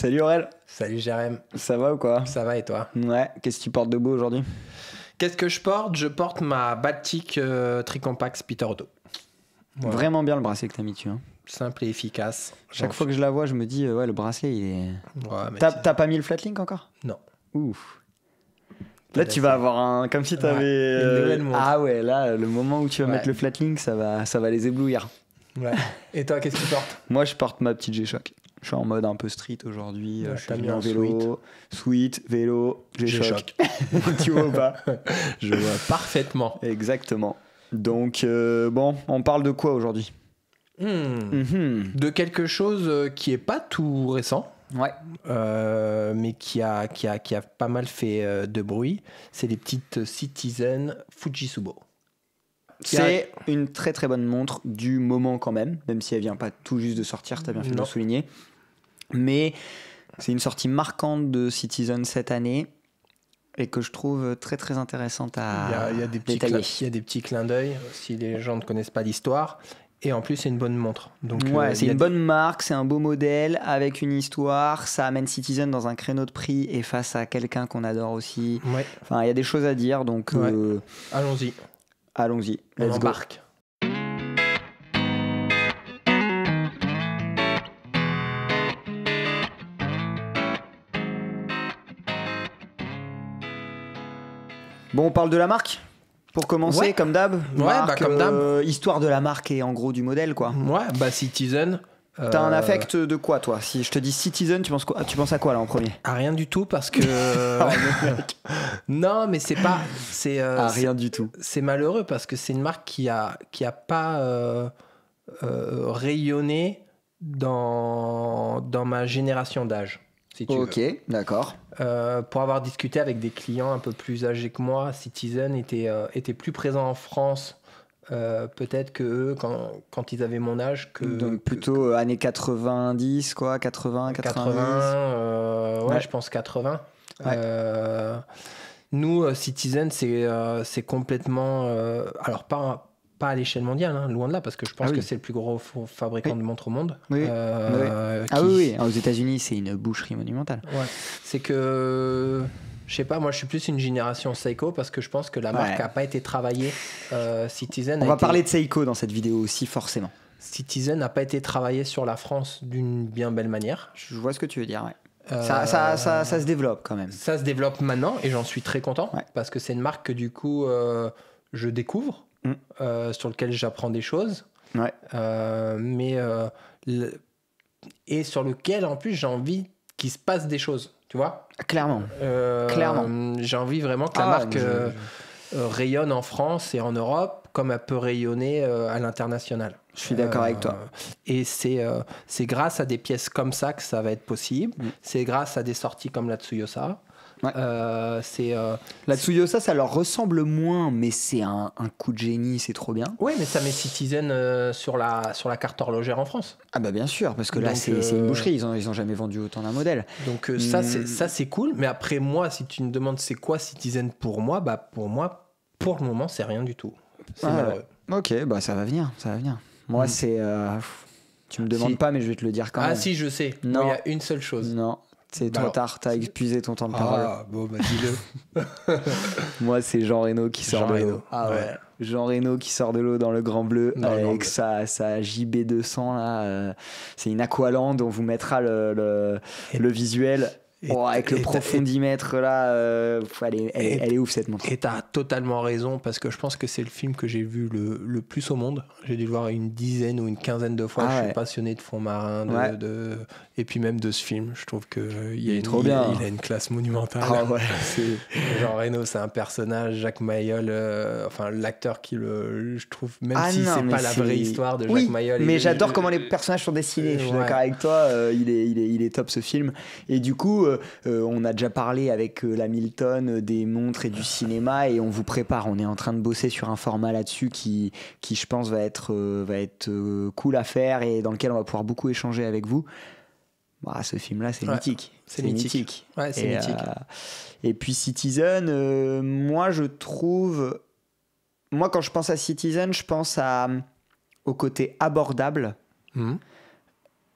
Salut Aurel. Salut Jérém. Ça va ou quoi Ça va et toi Ouais, qu'est-ce que tu portes de beau aujourd'hui Qu'est-ce que je porte Je porte ma Batik tricompact euh, Tricompax Peter Vraiment bien le bracelet que t'as mis tu. Hein. Simple et efficace. Chaque fois que je la vois, je me dis, euh, ouais, le bracelet, il est... Ouais, t'as pas mis le flatlink encore Non. Ouf. Là, tu vas avoir un. Comme si t'avais... Euh, ah ouais, là, le moment où tu vas mettre le flatlink, ça va, ça va les éblouir. Ouais. Et toi, qu'est-ce que tu portes Moi, je porte ma petite G-Shock. Je suis en mode un peu street aujourd'hui. Euh, je suis en vélo, suite, vélo, j'ai choc. tu vois pas Je vois parfaitement. Exactement. Donc, euh, bon, on parle de quoi aujourd'hui hmm. mhm. De quelque chose euh, qui est pas tout récent. Ouais. mais qui a, qui, a, pas mal fait de bruit. C'est les petites Citizen Fujisubo. C'est une très très bonne montre du moment quand même, même si elle vient pas tout juste de sortir, t'as bien fait de le souligner. Mais c'est une sortie marquante de Citizen cette année et que je trouve très très intéressante à il y a des petits détailler. il y a des petits clins d'œil si les gens ne connaissent pas l'histoire. Et en plus, c'est une bonne montre. Donc, euh, ouais, c'est une bonne marque, c'est un beau modèle avec une histoire. Ça amène Citizen dans un créneau de prix et face à quelqu'un qu'on adore aussi. Enfin, il y a des choses à dire, donc euh, allons-y. Allons-y. On Bon, on parle de la marque pour commencer, comme d'hab. Ouais, bah, comme d'hab. Euh, histoire de la marque et en gros du modèle, quoi. Ouais, bah Citizen. T'as un euh, affect de quoi toi Si je te dis Citizen, tu penses, quoi, ah, tu penses à quoi là en premier À ah, rien du tout parce que ah, non, mais c'est pas euh, c'est rien du tout. C'est malheureux parce que c'est une marque qui a qui a pas rayonné dans dans ma génération d'âge ok, d'accord. Euh, pour avoir discuté avec des clients un peu plus âgés que moi, Citizen était, euh, était plus présent en France. Euh, peut-être que eux, quand, quand, ils avaient mon âge, que. Donc plutôt années 90, quoi, 80, 80, ouais, ouais, je pense 80. nous, Citizen, c'est complètement. alors, pas à l'échelle mondiale, hein, loin de là, parce que je pense ah que c'est le plus gros fabricant de montres au monde. Euh, ah oui, ah, aux États-Unis, c'est une boucherie monumentale. C'est que. Je sais pas, moi je suis plus une génération Seiko parce que je pense que la marque n'a pas été travaillée. Euh, Citizen. On va parler de Seiko dans cette vidéo aussi, forcément. Citizen n'a pas été travaillé sur la France d'une bien belle manière. Je vois ce que tu veux dire, euh, ça, se développe quand même. Ça se développe maintenant et j'en suis très content parce que c'est une marque que du coup je découvre. Euh, sur lequel j'apprends des choses. Euh, mais euh, et sur lequel en plus j'ai envie qu'il se passe des choses, tu vois ah, Clairement. Clairement. J'ai envie vraiment que la ah, marque rayonne en France et en Europe comme elle peut rayonner à l'international. Je suis d'accord avec toi. Euh, et c'est euh, c'est grâce à des pièces comme ça que ça va être possible. Mm. C'est grâce à des sorties comme la Tsuyosa. Euh, c'est la Tsuyosa, ça leur ressemble moins, mais c'est un, coup de génie, c'est trop bien. Oui, mais ça met Citizen sur, la, sur la carte horlogère en France. Ah bah bien sûr, parce que là c'est une boucherie, ils n'ont ils ont jamais vendu autant d'un modèle. Donc c'est mm. ça c'est cool, mais après moi, si tu me demandes c'est quoi Citizen pour moi, bah pour moi, pour le moment c'est rien du tout. C'est malheureux. Ok, bah ça va venir, ça va venir. Moi, mm. c'est. Euh, tu me demandes pas, mais je vais te le dire quand ah, même. Ah, si, je sais. Non. Il y a une seule chose. Non. C'est toi trop bah, tard, t'as épuisé ton temps de ah, parole. Ah, bon, bah dis-le. Moi, c'est Jean Reno qui sort de l'eau. Ah ouais. Jean Reno qui sort de l'eau dans le Grand Bleu euh, avec sa, JB200 là. Euh, c'est une Aqualand, on vous mettra le, le visuel. Oh, avec le profondimètre là, euh, elle, est ouf cette montre. Et t'as totalement raison parce que je pense que c'est le film que j'ai vu le, le, plus au monde. J'ai dû le voir une dizaine ou une quinzaine de fois. Ah je suis passionné de fond marin de, et puis même de ce film. Je trouve qu'il est trop bien. Il, a une classe monumentale. Ah, ouais. Jean Reno, c'est un personnage. Jacques Mayol, euh, enfin l'acteur qui le, je trouve même ah si c'est pas la vraie histoire de Jacques Mayol. Mais j'adore comment les personnages sont dessinés. Je suis d'accord avec toi. Euh, il est, il est, il est top ce film. Et du coup euh, euh, euh, on a déjà parlé avec euh, la Milton des montres et du cinéma et on vous prépare. On est en train de bosser sur un format là-dessus qui, qui, je pense, va être, va être cool à faire et dans lequel on va pouvoir beaucoup échanger avec vous. Bah, ce film-là, c'est mythique. C'est mythique. c'est mythique. et puis Citizen, moi, je trouve. Moi, quand je pense à Citizen, je pense à, au côté abordable. Mmh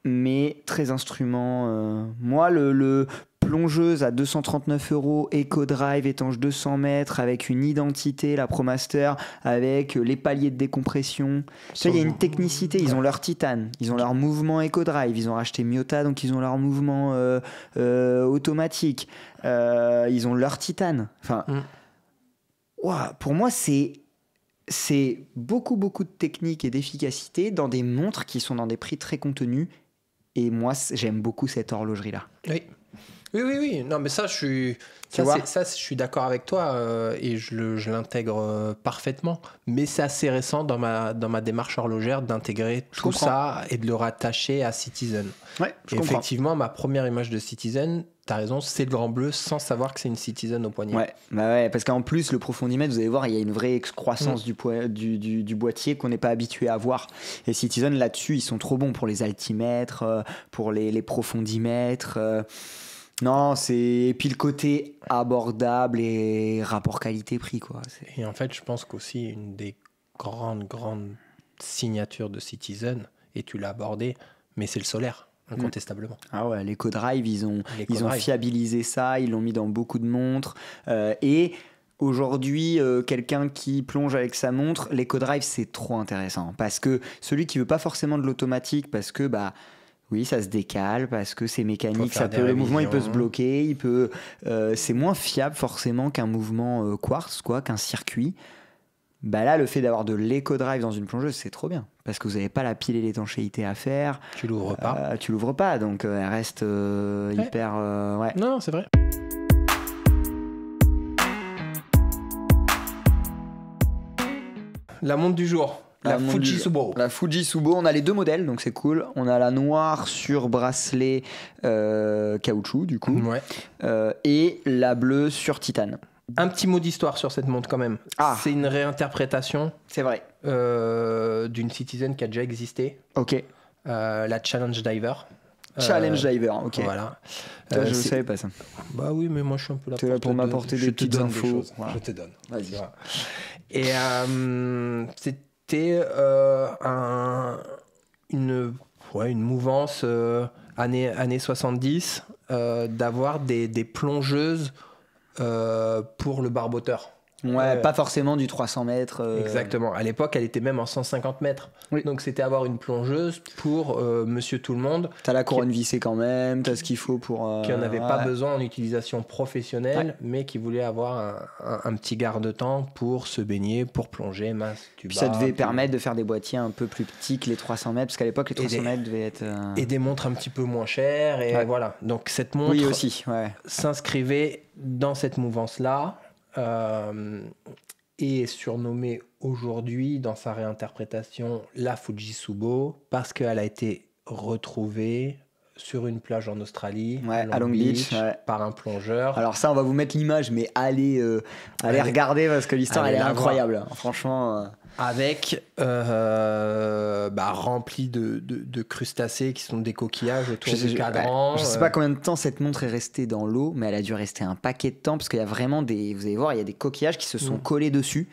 mais très instrument. Euh. moi, le, le, plongeuse à 239 euros, Eco Drive étanche 200 mètres, avec une identité, la ProMaster, avec euh, les paliers de décompression. Ça, il y a une technicité, ils ont leur titane, ils ont leur mouvement Eco Drive, ils ont acheté Miota, donc ils ont leur mouvement euh, automatique, ils ont leur titane. Enfin, mm. pour moi, c'est c'est beaucoup beaucoup de technique et d'efficacité dans des montres qui sont dans des prix très contenus et moi, j'aime beaucoup cette horlogerie-là. Oui. Oui, oui, oui. Non, mais ça, je suis, ça, ça je suis d'accord avec toi euh, et je l'intègre euh, parfaitement. Mais c'est assez récent dans ma, dans ma démarche horlogère d'intégrer tout ça et de le rattacher à Citizen. effectivement, ma première image de Citizen, tu as raison, c'est le grand bleu sans savoir que c'est une Citizen au poignet. Ouais, bah parce qu'en plus, le profondimètre, vous allez voir, il y a une vraie excroissance mm. du, du, boîtier qu'on n'est pas habitué à voir. Et Citizen, là-dessus, ils sont trop bons pour les altimètres, euh, pour les profondimètres. Non, c'est puis le côté abordable et rapport qualité-prix quoi. Et en fait, je pense qu'aussi une des grandes grandes signatures de Citizen et tu l'as abordé, mais c'est le solaire incontestablement. Mm. Ah ouais, les drive ils ont ils ont fiabilisé ça, ils l'ont mis dans beaucoup de montres euh, et Aujourd'hui, euh, quelqu'un qui plonge avec sa montre, l'EcoDrive, drive c'est trop intéressant. Parce que celui qui veut pas forcément de l'automatique, parce que bah, oui, ça se décale parce que c'est mécanique, ça peut, le mouvement il peut se bloquer, il peut, euh, c'est moins fiable forcément qu'un mouvement euh, quartz, quoi, qu'un circuit. Bah là, le fait d'avoir de l'éco-drive dans une plongeuse, c'est trop bien parce que vous n'avez pas la pile et l'étanchéité à faire. Tu l'ouvres pas. Euh, tu l'ouvres pas, donc elle reste hyper. Ouais. Non, non c'est vrai. La montre du jour la Subo. La Subo, on a les deux modèles, donc c'est cool. On a la noire sur bracelet euh, caoutchouc, du coup, euh, et la bleue sur titane. Un petit mot d'histoire sur cette montre quand même. Ah. C'est une réinterprétation. C'est vrai. Euh, d'une Citizen qui a déjà existé. Ok. la Challenge Diver. Challenge Diver, ok. Voilà. je ne savais pas ça. Bah oui, mais moi je suis un peu là, pour m'apporter des petites infos. Je te donne. Vas-y. Et c'est c'était euh, une, mouvance euh, années, 70 euh, d'avoir des plongeuses pour le barboteur. Ouais, euh, pas forcément du 300 mètres. Euh. Exactement. À l'époque, elle était même en 150 mètres. Oui. Donc c'était avoir une plongeuse pour euh, Monsieur Tout le Monde. T'as la couronne vissée quand même, t'as ce qu'il faut pour. Qui en avait pas besoin en utilisation professionnelle, mais qui voulait avoir un, petit garde-temps pour se baigner, pour plonger, masse. ça devait permettre de faire des boîtiers un peu plus petits que les 300 mètres, parce qu'à l'époque les 300 mètres devaient être. Et des montres un petit peu moins chères et voilà. Donc cette montre. Oui, aussi. S'inscrivait dans cette mouvance là est euh, surnommée aujourd'hui dans sa réinterprétation la Fujisubo parce qu'elle a été retrouvée sur une plage en Australie, à Long Beach, par un plongeur. Alors ça, on va vous mettre l'image, mais allez, euh, allez, regarder parce que l'histoire elle est incroyable, franchement. Euh, Avec euh, bah, rempli de, crustacés qui sont des coquillages autour je, du cadran. Je sais pas combien de temps cette montre est restée dans l'eau, mais elle a dû rester un paquet de temps parce qu'il y a vraiment des, vous allez voir, il y a des coquillages qui se sont mm. collés dessus.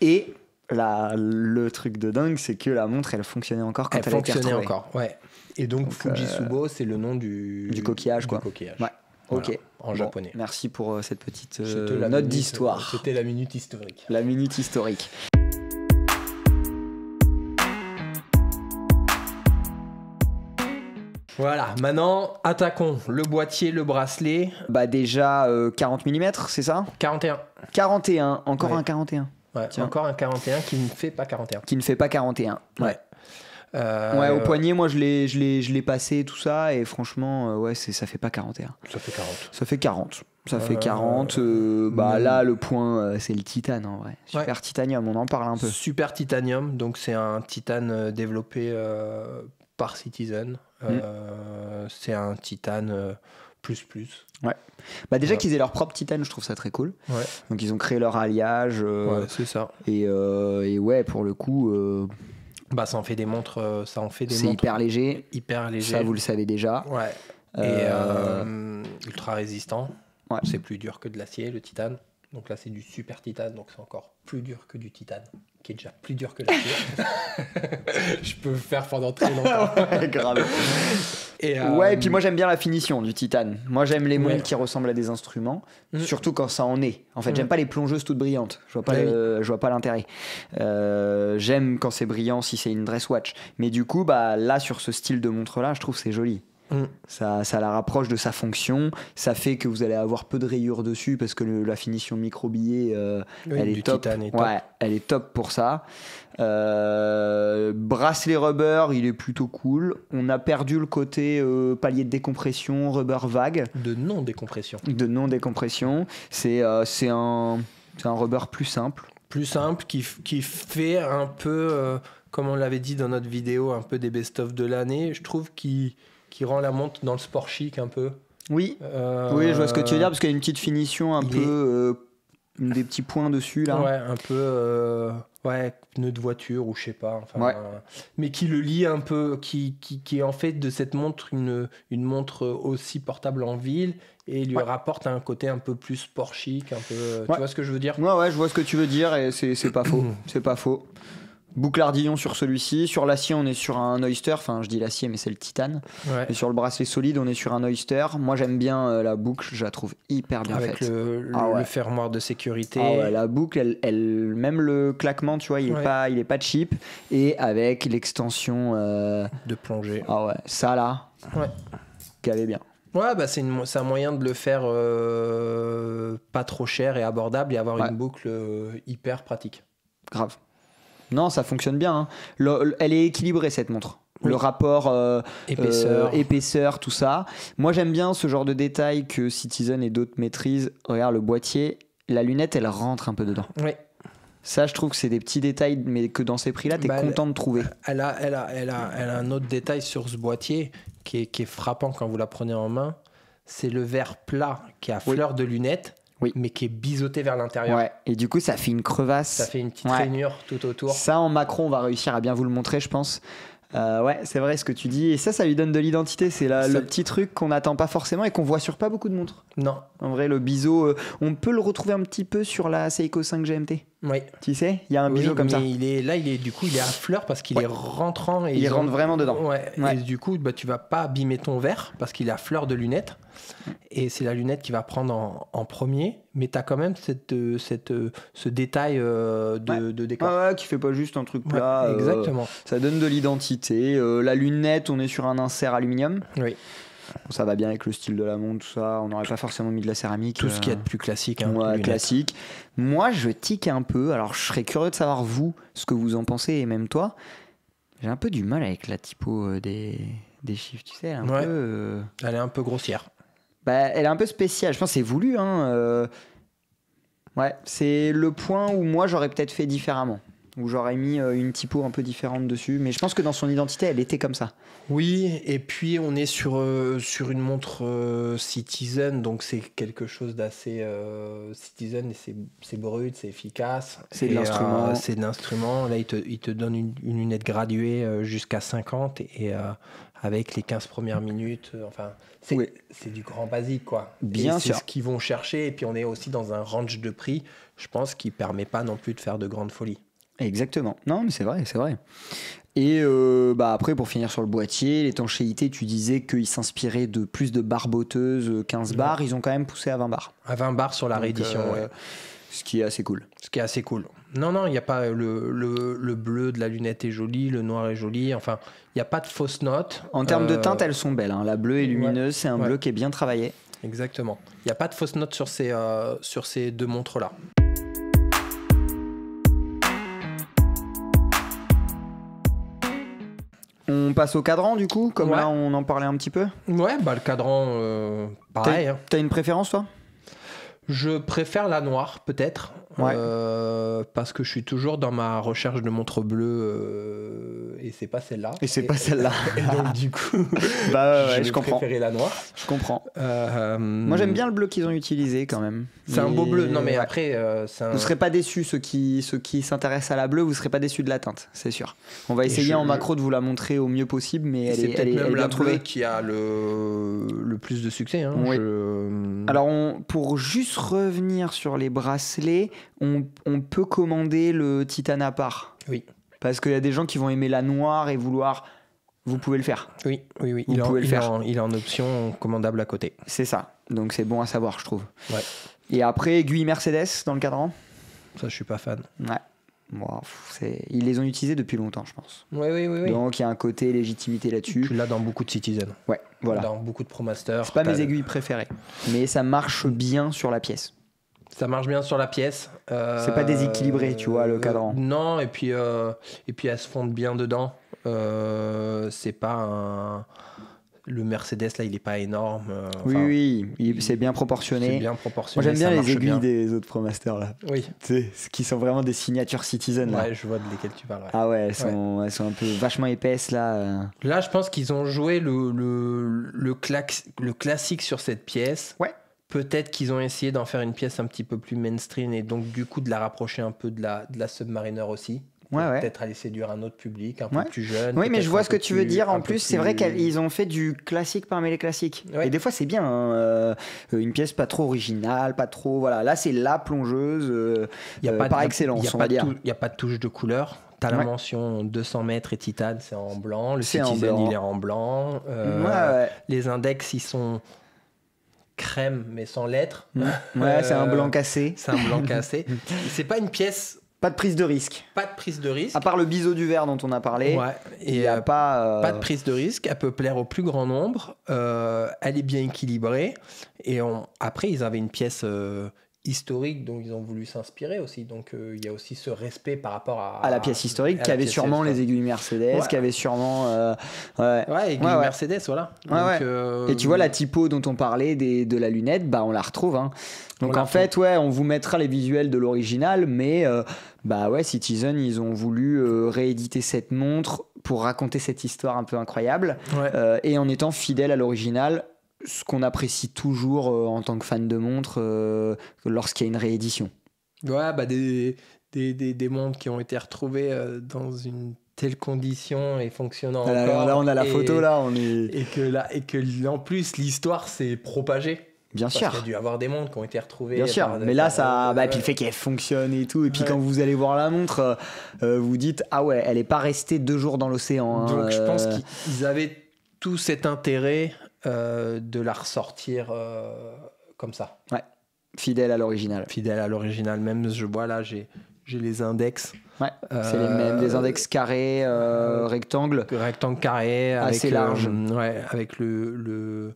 Et la, le truc de dingue, c'est que la montre, elle fonctionnait encore quand elle, elle fonctionnait encore, ouais. Et donc, euh, Fujisubo, c'est le nom du, coquillage. Quoi. ok. En japonais. merci pour euh, cette petite euh, note d'histoire. C'était la minute historique. La minute historique. Voilà, maintenant attaquons le boîtier, le bracelet. Bah déjà 40 mm, c'est ça 41. 41, encore un 41. Ouais, encore un 41 qui ne fait pas 41. Qui ne fait pas 41. ouais ouais, au euh, poignet, moi, je l'ai, je l'ai, passé tout ça, et franchement, euh, ouais, c'est, ça fait pas 41. Ça fait 40. Ça fait 40. Ça fait 40. Euh, bah là, le point, c'est le titane en vrai. Super titanium, on en parle un peu. Super titanium, donc c'est un titane développé par Citizen. Mm. C'est un titane plus plus. Ouais. Bah déjà qu'ils aient leur propre titane, je trouve ça très cool. Donc ils ont créé leur alliage. c'est ça. Et, et, ouais, pour le coup bah, ça en fait des montres. Euh, ça en fait des C'est hyper léger. Hyper léger. Ça, vous le savez déjà. Ouais. Et euh, euh, ultra résistant. C'est plus dur que de l'acier, le titane. Donc là, c'est du super titane, donc c'est encore plus dur que du titane, qui est déjà plus dur que la Je peux faire pendant très longtemps. ouais, grave. Et euh, Ouais, et puis moi j'aime bien la finition du titane. Moi j'aime les montres qui ressemblent à des instruments, mm. surtout quand ça en est. En fait, mm. j'aime pas les plongeuses toutes brillantes. Je vois pas, ah pas l'intérêt. Euh, j'aime quand c'est brillant si c'est une dress watch. Mais du coup, bah là sur ce style de montre là, je trouve c'est joli. Mm. Ça, ça, la rapproche de sa fonction. Ça fait que vous allez avoir peu de rayures dessus parce que la finition micro euh, elle est top. elle est top pour ça. Euh, bracelet rubber, il est plutôt cool. On a perdu le côté euh, palier de décompression, rubber vague. De non décompression. De non décompression. Euh, c'est un un rubber plus simple. Plus simple qui, qui fait un peu, comme on l'avait dit dans notre vidéo, un peu des best-of de l'année. Je trouve qu'il qui rend la montre dans le sport chic un peu. Oui, euh, oui, je vois ce que tu veux dire, parce qu'il y a une petite finition un peu. Euh, des petits points dessus, là. Ouais, un peu. Euh, ouais, pneu de voiture ou je sais pas. Enfin, mais qui le lie un peu, qui, qui, qui, est en fait de cette montre une, une montre aussi portable en ville et lui rapporte un côté un peu plus sport chic, un peu. Tu vois ce que je veux dire Ouais, ouais, je vois ce que tu veux dire et c'est pas faux. C'est pas faux. Boucle Ardillon sur celui-ci. Sur l'acier, on est sur un oyster. Enfin, je dis l'acier, mais c'est le titane. Et sur le bracelet solide, on est sur un oyster. Moi, j'aime bien euh, la boucle. Je la trouve hyper bien faite. Avec le, ah fermoir de sécurité. Ah la boucle, elle, même le claquement, tu vois, il est pas, il est pas cheap. Et avec l'extension euh, de plongée. Ah ouais, ça là. Ouais. Calé bien. Ouais, bah c'est un moyen de le faire euh, pas trop cher et abordable et avoir une boucle hyper pratique. Grave. Non, ça fonctionne bien. Hein. elle est équilibrée cette montre. Le rapport euh, euh, épaisseur. épaisseur, tout ça. Moi, j'aime bien ce genre de détails que Citizen et d'autres maîtrisent. Regarde le boîtier, la lunette, elle rentre un peu dedans. Oui. Ça, je trouve que c'est des petits détails, mais que dans ces prix-là, tu es bah, content de trouver. Elle a, elle, elle, un autre détail sur ce boîtier qui est, frappant quand vous la prenez en main. C'est le verre plat qui a fleur de lunette oui. mais qui est biseauté vers l'intérieur. Et du coup, ça fait une crevasse. Ça fait une petite rainure tout autour. Ça, en macron, on va réussir à bien vous le montrer, je pense. Euh, ouais, c'est vrai ce que tu dis. Et ça, ça lui donne de l'identité. C'est le petit truc qu'on n'attend pas forcément et qu'on voit sur pas beaucoup de montres. Non. En vrai, le biseau, euh, on peut le retrouver un petit peu sur la Seiko 5 GMT. Oui. Tu sais, il y a un bijou comme ça. Il est, là, il est, du coup, il est à fleur parce qu'il est rentrant. Et il rentre vraiment dedans. Ouais. Et du coup, bah, tu vas pas abîmer ton verre parce qu'il est à fleur de lunettes. Et c'est la lunette qui va prendre en, premier. Mais tu as quand même cette, euh, cette, euh, ce détail euh, de, décor. Ah qui fait pas juste un truc plat. exactement. ça donne de l'identité. la lunette, on est sur un insert aluminium. Oui ça va bien avec le style de la montre, tout ça. On n'aurait pas forcément mis de la céramique. Tout ce qu'il y a de plus classique. Hein, classique. Moi, je tique un peu. Alors, je serais curieux de savoir, vous, ce que vous en pensez, et même toi. J'ai un peu du mal avec la typo euh, des, des chiffres, tu sais. Elle, euh, elle est un peu grossière. Bah, elle est un peu spéciale. Je pense c'est voulu. Hein, euh. Ouais, c'est le point où moi, j'aurais peut-être fait différemment où j'aurais mis euh, une typo un peu différente dessus. Mais je pense que dans son identité, elle était comme ça. Oui, et puis on est sur, euh, sur une montre euh, Citizen, donc c'est quelque chose d'assez Citizen, c'est brut, c'est efficace. C'est de l'instrument. c'est l'instrument. Là, il te, il te, donne une, lunette graduée jusqu'à 50 et avec les 15 premières minutes. Enfin, c'est du grand basique, quoi. Bien sûr. C'est ce qu'ils vont chercher. Et puis on est aussi dans un range de prix, je pense, qui permet pas non plus de faire de grandes folies. Exactement. Non, mais c'est vrai, c'est vrai. Et euh, bah après, pour finir sur le boîtier, l'étanchéité, tu disais qu'ils s'inspiraient de plus de barboteuses 15 euh, bars, ils ont quand même poussé à 20 bars. À 20 bars sur la réédition, euh, Ce qui est assez cool. Ce qui est assez cool. Non, non, il n'y a pas le, le, bleu de la lunette est joli, le noir est joli, enfin, il n'y a pas de fausses notes. En termes de teintes, elles sont belles. Hein. La bleue est lumineuse, c'est un bleu qui est bien travaillé. Exactement. Il n'y a pas de fausses notes sur ces, sur ces deux montres-là. passe au cadran du coup, comme là on en parlait un petit peu Ouais, bah le cadran, euh, pareil. Hein. T'as une préférence toi Je préfère la noire peut-être. Euh, parce que je suis toujours dans ma recherche de montre bleue euh, et c'est pas celle-là. Et c'est pas celle-là. donc du coup, bah ouais, je, je la noire. Je comprends. Euh, Moi j'aime bien le bleu qu'ils ont utilisé quand même. C'est un beau bleu. Non mais après, vous serez pas déçus ceux qui ceux qui s'intéressent à la bleue, vous serez pas déçus de la teinte, c'est sûr. On va essayer en macro de vous la montrer au mieux possible, mais elle peut-être même la bleue qui a le le plus de succès. Hein, Alors pour juste revenir sur les bracelets on, peut commander le Titan à part. Oui. Parce qu'il y a des gens qui vont aimer la noire et vouloir vous pouvez le faire. Oui, oui, oui. il pouvez le faire. Il est en option commandable à côté. C'est ça. Donc c'est bon à savoir, je trouve. Et après, aiguille Mercedes dans le cadran Ça, je suis pas fan. Ouais. ils les ont utilisés depuis longtemps, je pense. Oui, oui, oui. Donc il y a un côté légitimité là-dessus. Tu l'as dans beaucoup de Citizen. Ouais, voilà. Dans beaucoup de Promaster. C'est pas mes aiguilles préférées. Mais ça marche bien sur la pièce ça marche bien sur la pièce. Euh, c'est pas déséquilibré, tu vois, le euh, cadran. non, et puis, euh, et puis elle se fonde bien dedans. c'est pas un le Mercedes là il est pas énorme oui oui c'est bien proportionné bien proportionné j'aime bien les aiguilles des autres Promaster là oui ce qui sont vraiment des signatures Citizen là ouais je vois de lesquelles tu parles ah ouais elles sont, elles sont un peu vachement épaisses là là je pense qu'ils ont joué le le, le, le classique sur cette pièce ouais Peut-être qu'ils ont essayé d'en faire une pièce un petit peu plus mainstream et donc du coup de la rapprocher un peu de la, de la Submariner aussi. Ouais, Peut-être aller séduire un autre public, un peu plus jeune. Oui, mais je vois ce que tu veux dire. En plus, c'est vrai qu'ils ont fait du classique parmi les classiques. Et des fois, c'est bien. Hein. Euh, une pièce pas trop originale, pas trop. Voilà, là, c'est la plongeuse a pas par excellence, Il n'y a pas de touche de couleur. T'as la mention 200 mètres et Titane, c'est en blanc. Le Citizen, il est en blanc. Euh, les index, ils sont crème, mais sans lettres. Mm. Ouais, c'est un euh, blanc cassé. C'est un blanc cassé. c'est pas une pièce pas de prise de risque. Pas de prise de risque. À part le biseau du verre dont on a parlé. Ouais, et a euh, pas. Euh, pas de prise de risque. Elle peut plaire au plus grand nombre. elle est bien équilibrée. Et on... après, ils avaient une pièce historique dont ils ont voulu s'inspirer aussi. Donc euh, il y a aussi ce respect par rapport à, la pièce historique qui avait sûrement les aiguilles Mercedes, qui avait sûrement euh, ouais. aiguilles Mercedes, voilà. Euh, et tu vois la typo dont on parlait de la lunette, bah on la retrouve. Hein. Donc en fait, ouais, on vous mettra les visuels de l'original, mais bah ouais, Citizen, ils ont voulu rééditer cette montre pour raconter cette histoire un peu incroyable et en étant fidèle à l'original ce qu'on apprécie toujours euh, en tant que fan de montre euh, lorsqu'il y a une réédition. Ouais, bah des, des, des, montres qui ont été retrouvées euh, dans une telle condition et fonctionnant là, encore. Là, on a la photo, là, on est... Et que, là, et que en plus, l'histoire s'est propagée. Bien parce sûr. Il y a dû avoir des montres qui ont été retrouvées. Bien sûr. mais là, ça. bah, puis le fait qu'elle fonctionne et tout. Et puis quand vous allez voir la montre, vous dites Ah ouais, elle n'est pas restée deux jours dans l'océan. Hein, Donc je pense qu'ils avaient tout cet intérêt euh, de la ressortir euh, comme ça. Fidèle à l'original. Fidèle à l'original. Même, je vois là, j'ai, j'ai les index. c'est les mêmes, des euh, index carrés, rectangles. Rectangle carré, assez large. avec le,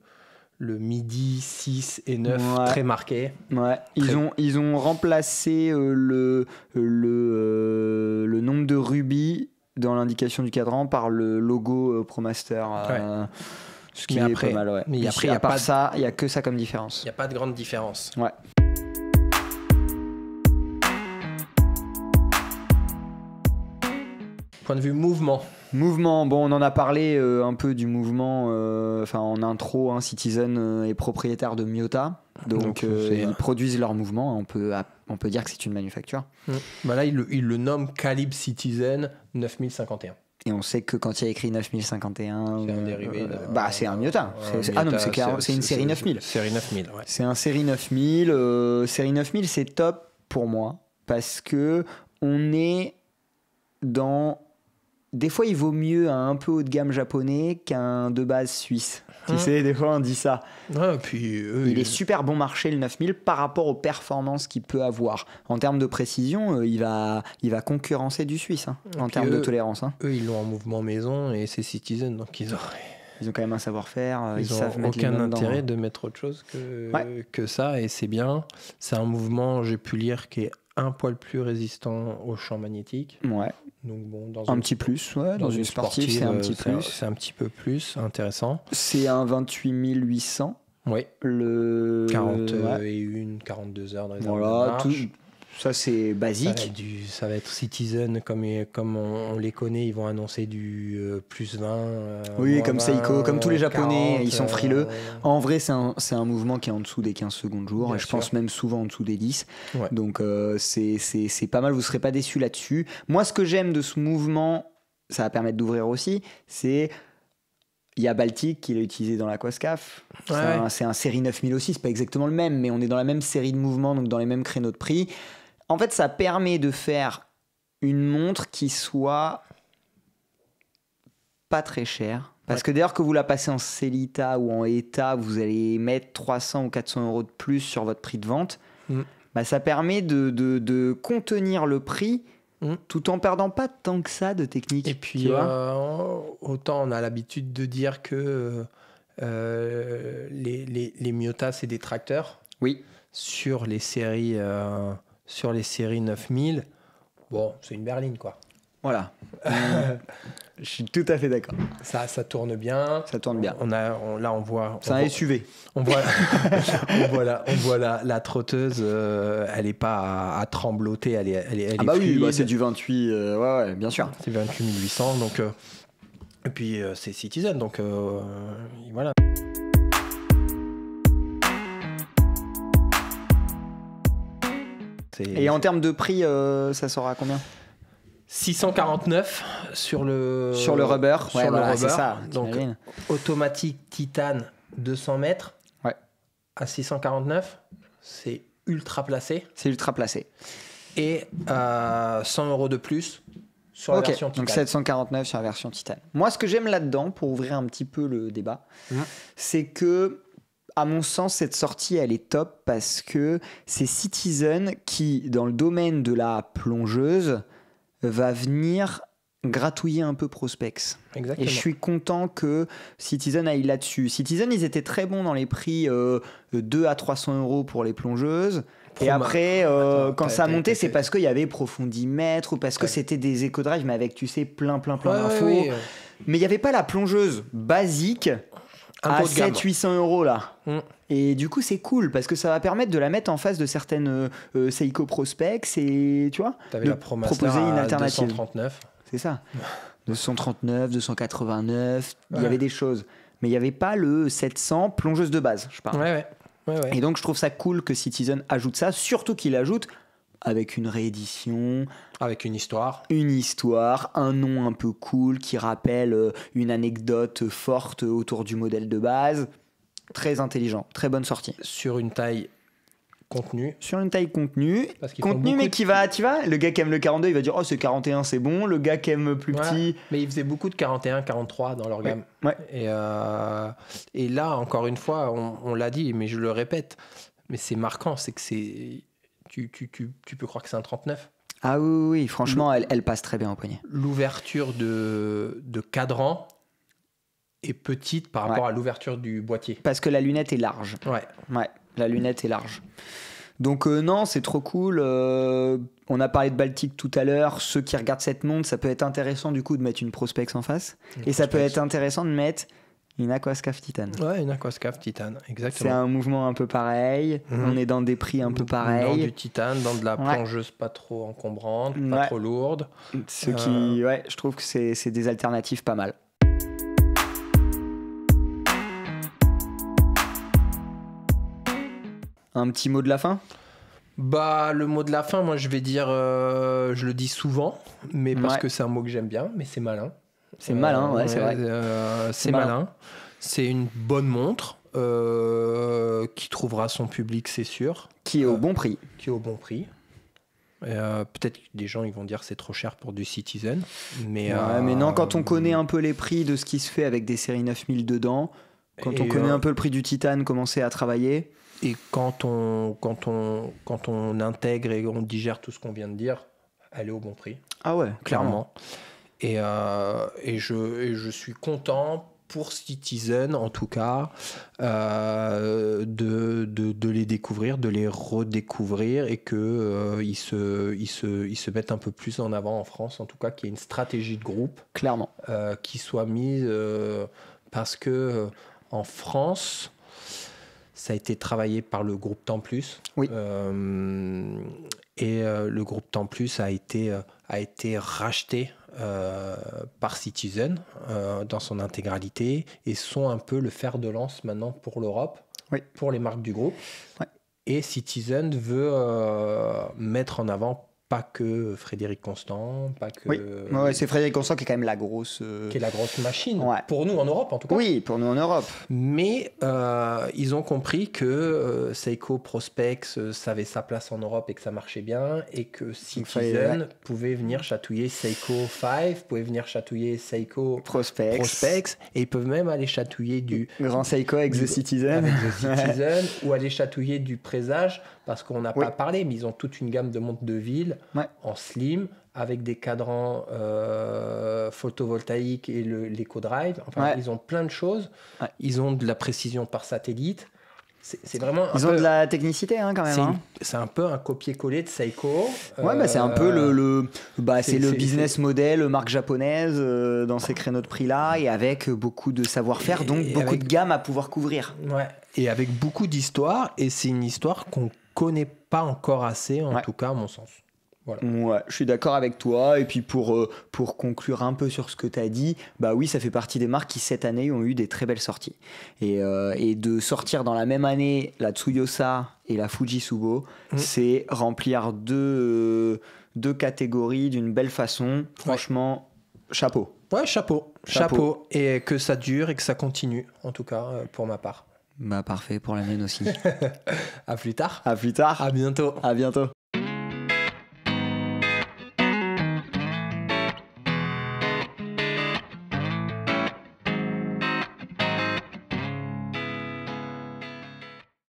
midi 6 et 9 très marqué. Ouais. Ils, Ont, ils ont remplacé le, le, nombre de rubis dans l'indication du cadran par le logo ProMaster. Ouais. Ce qui est après, mal, ouais. Mais après, il n'y a, pas ça, il n'y a que ça comme différence. Il n'y a pas de grande différence. Ouais. Point de vue mouvement. Mouvement, bon, on en a parlé euh, un peu du mouvement, euh, enfin en intro, hein, Citizen euh, est propriétaire de Miota, donc, ils produisent leur mouvement, on peut, on peut dire que c'est une manufacture. Mmh. Bah là, ils le, nomme le nomment Calib Citizen 9051. Et on sait que quand il y a écrit 9051, c'est un euh, dérivé. Euh, bah, c'est un Miota. ah non, c'est une série 9000. Série 9000, ouais. C'est un série 9000. Euh, série 9000, c'est top pour moi parce que on est dans. Des fois, il vaut mieux un peu haut de gamme japonais qu'un de base suisse. Tu hein sais, des fois on dit ça. Ah, puis, euh, il est super bon marché le 9000 par rapport aux performances qu'il peut avoir. En termes de précision, euh, il, va, il va concurrencer du Suisse hein, en termes de tolérance. Hein. Eux, ils l'ont en mouvement maison et c'est Citizen, donc ils ont... Ils ont quand même un savoir-faire, euh, ils, n'ont savent aucun intérêt de mettre autre chose que, que ça et c'est bien. C'est un mouvement, j'ai pu lire, qui est un poil plus résistant au champ magnétique. Ouais. Donc bon, dans un petit plus, ouais, dans, une sportive, c'est un euh, petit plus. C'est un petit peu plus intéressant. C'est un 28 800. Oui. Le 41, 42 heures dans les Voilà, ça, c'est basique. Ça va, du, ça va, être Citizen, comme, comme on, les connaît, ils vont annoncer du euh, plus 20. Euh, oui, comme Seiko, comme tous les euh, Japonais, ils sont frileux. En vrai, c'est un, un, mouvement qui est en dessous des 15 secondes jour, et je pense même souvent en dessous des 10. Donc, c'est pas mal, vous serez pas déçus là-dessus. Moi, ce que j'aime de ce mouvement, ça va permettre d'ouvrir aussi, c'est. Il y a Baltic qui l'a utilisé dans la c'est un, série 9000 aussi, c'est pas exactement le même, mais on est dans la même série de mouvements, donc dans les mêmes créneaux de prix. En fait, ça permet de faire une montre qui soit pas très chère. Parce que d'ailleurs, que vous la passez en Célita ou en ETA, vous allez mettre 300 ou 400 euros de plus sur votre prix de vente. Mm. Bah, ça permet de, contenir le prix mm. tout en perdant pas tant que ça de technique. Et puis, euh, autant on a l'habitude de dire que euh, euh, les, les, c'est des tracteurs. Oui. Sur les séries sur les séries 9000, bon, c'est une berline, quoi. Voilà. Je suis tout à fait d'accord. Ça, ça tourne bien. Ça tourne bien. On a, là, on voit. C'est un SUV. On voit, on la, on voit la, trotteuse. Euh, elle n'est pas à, trembloter. Elle est, elle est, ah bah oui, bah c'est du 28. Euh, ouais, bien sûr. C'est 28 Donc, euh, et puis c'est Citizen. Donc voilà. Et en termes de prix, euh, ça sera à combien 649 sur le sur le rubber. Sur le ça. Donc automatique titane 200 mètres. Ouais. À 649, c'est ultra placé. C'est ultra placé. Et 100 euh, euros de plus sur la version titane. Donc 749 sur la version titane. Moi, ce que j'aime là-dedans, pour ouvrir un petit peu le débat, mmh. c'est que à mon sens, cette sortie, elle est top parce que c'est Citizen qui, dans le domaine de la plongeuse, va venir gratouiller un peu Prospex. Exactement. Et je suis content que Citizen aille là-dessus. Citizen, ils étaient très bons dans les prix euh, 2 à 300 euros pour les plongeuses. et après, euh, quand ça a monté, c'est parce qu'il y avait Profondimètre ou parce que c'était des éco-drives, mais avec, tu sais, plein, plein, plein d'infos. mais il n'y avait pas la plongeuse basique à 7 800 euros là. Mm. Et du coup, c'est cool parce que ça va permettre de la mettre en face de certaines euh, euh, Seiko Prospects et tu vois, de proposer une alternative. 239. C'est ça. 239, 289, il y avait des choses. Mais il n'y avait pas le 700 plongeuse de base, je parle. Ouais, ouais. Et donc, je trouve ça cool que Citizen ajoute ça, surtout qu'il ajoute avec une réédition. Avec une histoire. Une histoire, un nom un peu cool qui rappelle euh, une anecdote forte autour du modèle de base. Très intelligent, très bonne sortie. Sur une taille contenue. Sur une taille contenue. Contenue, mais qui va, tu vas le gars qui aime le 42, il va dire, oh, ce 41, c'est bon. Le gars qui aime plus petit. Mais il faisait beaucoup de 41, 43 dans leur gamme. Et, euh, et là, encore une fois, on, on l'a dit, mais je le répète, mais c'est marquant, c'est que c'est tu, tu, peux croire que c'est un 39. Ah oui, franchement, elle, passe très bien au poignet. L'ouverture de, de cadran est petite par rapport à l'ouverture du boîtier. Parce que la lunette est large. Ouais. Ouais, la lunette est large. Donc euh, non, c'est trop cool. Euh, on a parlé de Baltique tout à l'heure. Ceux qui regardent cette montre, ça peut être intéressant du coup de mettre une Prospex en face. et ça peut être intéressant de mettre une aquascave titane. Ouais, une aquascave titane, exactement. C'est un mouvement un peu pareil. Mhm. On est dans des prix un peu pareils. Dans du titane, dans de la plongeuse pas trop encombrante, pas trop lourde. Ce qui, euh. ouais, je trouve que c'est des alternatives pas mal. Un petit mot de la fin bah, le mot de la fin, moi je vais dire, euh, je le dis souvent, mais parce que c'est un mot que j'aime bien, mais c'est malin. C'est malin, ouais, c'est euh, vrai. Euh, c'est malin. C'est une bonne montre. Euh, qui trouvera son public, c'est sûr. Qui est au bon prix. Qui au bon prix. Peut-être que des gens ils vont dire c'est trop cher pour du Citizen. Mais, non, quand on connaît un peu les prix de ce qui se fait avec des séries 9000 dedans, quand on connaît un peu le prix du Titan, commencer à travailler. Et quand on, quand, on, quand on intègre et on digère tout ce qu'on vient de dire, elle est au bon prix. Ah ouais, clairement. Euh, et, je, suis content pour Citizen, en tout cas, euh, de, les découvrir, de les redécouvrir et qu'ils euh, se, mettent un peu plus en avant en France, en tout cas, qu'il y ait une stratégie de groupe. Clairement. qui soit mise parce que en France, ça a été travaillé par le groupe Temps Plus. Oui. et le groupe Temps Plus a été, a été racheté euh, par Citizen euh, dans son intégralité et sont un peu le fer de lance maintenant pour l'Europe, pour les marques du groupe. Et Citizen veut euh, mettre en avant pas que Frédéric Constant, pas que. Oui, c'est Frédéric Constant qui est quand même la grosse. Euh, qui est la grosse machine, pour nous en Europe en tout cas. Oui, pour nous en Europe. Mais euh, ils ont compris que euh, Seiko Prospects savait sa place en Europe et que ça marchait bien, et que Citizen pouvait venir chatouiller Seiko 5, pouvait venir chatouiller Seiko Prospects et ils peuvent même aller chatouiller du. Grand Seiko avec The Citizen. Citizen, ou aller chatouiller du présage, parce qu'on n'a pas parlé, mais ils ont toute une gamme de montres de ville en slim, avec des cadrans euh, photovoltaïques et l'éco-drive. Enfin, ils ont plein de choses. Ils ont de la précision par satellite. C'est vraiment. Ils ont de la technicité hein, quand même. Hein. C'est un peu un copier-coller de Seiko. Ouais, bah, c'est un euh, peu le, bah, c'est le business model euh, marque japonaise dans ces créneaux de prix là et avec beaucoup de savoir-faire, donc beaucoup de gamme à pouvoir couvrir. Ouais. Et avec beaucoup d'histoire et c'est une histoire qu'on connaît pas encore assez, en tout cas à mon sens. Ouais, je suis d'accord avec toi. Et puis pour, euh, pour conclure un peu sur ce que tu as dit, bah oui, ça fait partie des marques qui cette année ont eu des très belles sorties. Et, euh, et de sortir dans la même année la Tsuyosa et la Fujisubo, mm. c'est remplir deux, euh, deux catégories d'une belle façon. Franchement, chapeau. Ouais, chapeau. chapeau. Et que ça dure et que ça continue, en tout cas, pour ma part. Bah parfait, pour la mienne aussi. à plus tard. À plus tard. À bientôt. À bientôt.